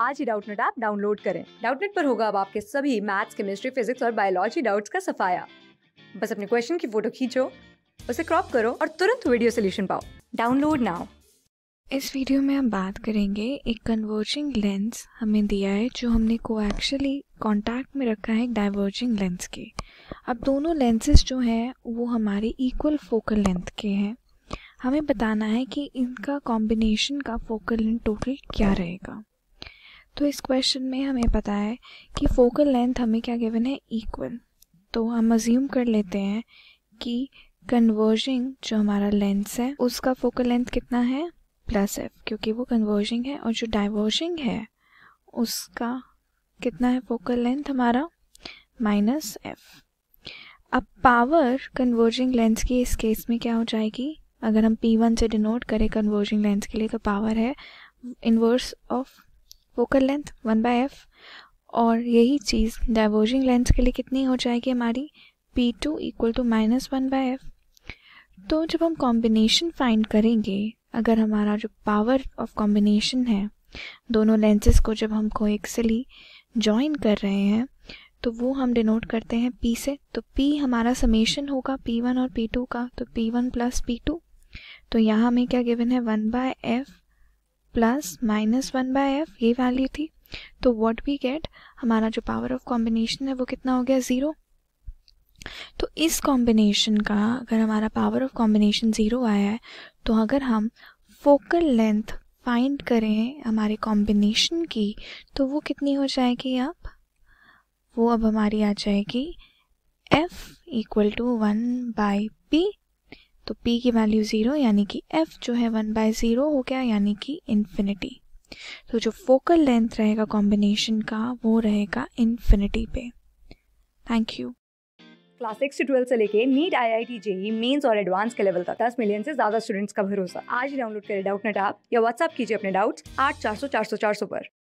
आज ही Doubtnut app download करें डाउटनेट पर होगा अब आपके सभी मैथ्स केमिस्ट्री फिजिक्स और बायोलॉजी डाउट्स का सफाया बस अपने क्वेश्चन की फोटो खींचो उसे क्रॉप करो और तुरंत वीडियो सोल्यूशन पाओ डाउनलोड नाउ इस वीडियो में हम बात करेंगे एक कन्वर्जिंग लेंस हमें दिया है जो हमने को एक्चुअली कॉन्टैक्ट में रखा है एक डाइवर्जिंग लेंस के अब दोनों लेंसेज जो हैं वो हमारे इक्वल फोकल लेंथ के हैं हमें बताना है कि इनका कॉम्बिनेशन का फोकल लेंथ टोटल क्या रहेगा तो इस क्वेश्चन में हमें पता है कि फोकल लेंथ हमें क्या गिवन है इक्वल तो हम अज्यूम कर लेते हैं कि कन्वर्जिंग जो हमारा लेंस है उसका फोकल लेंथ कितना है प्लस एफ क्योंकि वो कन्वर्जिंग है और जो डाइवर्जिंग है उसका कितना है फोकल लेंथ हमारा माइनस एफ अब पावर कन्वर्जिंग लेंस की इस केस में क्या हो जाएगी अगर हम पी वन से डिनोट करें कन्वर्जिंग लेंस के लिए तो पावर है inverse of focal length one by F और यही चीज़ डाइवर्जिंग लेंथ के लिए कितनी हो जाएगी हमारी P two equal to minus one by F तो जब हम कॉम्बिनेशन फाइंड करेंगे अगर हमारा जो पावर ऑफ कॉम्बिनेशन है दोनों लेंसेज को जब हम को एक्सली जॉइन कर रहे हैं तो वो हम डिनोट करते हैं पी से तो पी हमारा समेशन होगा पी वन और पी टू का तो P one plus P two तो यहाँ हमें क्या गिवन है one by F plus minus one by F ये वैल्यू थी तो व्हाट वी गेट हमारा जो पावर ऑफ कॉम्बिनेशन है वो कितना हो गया ज़ीरो तो इस कॉम्बिनेशन का अगर हमारा पावर ऑफ कॉम्बिनेशन ज़ीरो आया है तो अगर हम फोकल लेंथ फाइंड करें हमारे कॉम्बिनेशन की तो वो कितनी हो जाएगी अब वो अब हमारी आ जाएगी F equal to one by P तो p की वैल्यू ज़ीरो यानी कि f जो है वन बाय ज़ीरो हो गया यानी कि इन्फिनिटी तो जो फोकल लेंथ रहेगा कॉम्बिनेशन का वो रहेगा इन्फिनिटी पे thank you class six twelve से लेके NEET I I T JEE mains और एडवांस के लेवल तक दस मिलियन से ज्यादा स्टूडेंट्स का भरोसा आज डाउनलोड करें डाउट नेट आप या व्हाट्सअप कीजिए अपने डाउट्स आठ चार सौ चार सौ चार सौ पर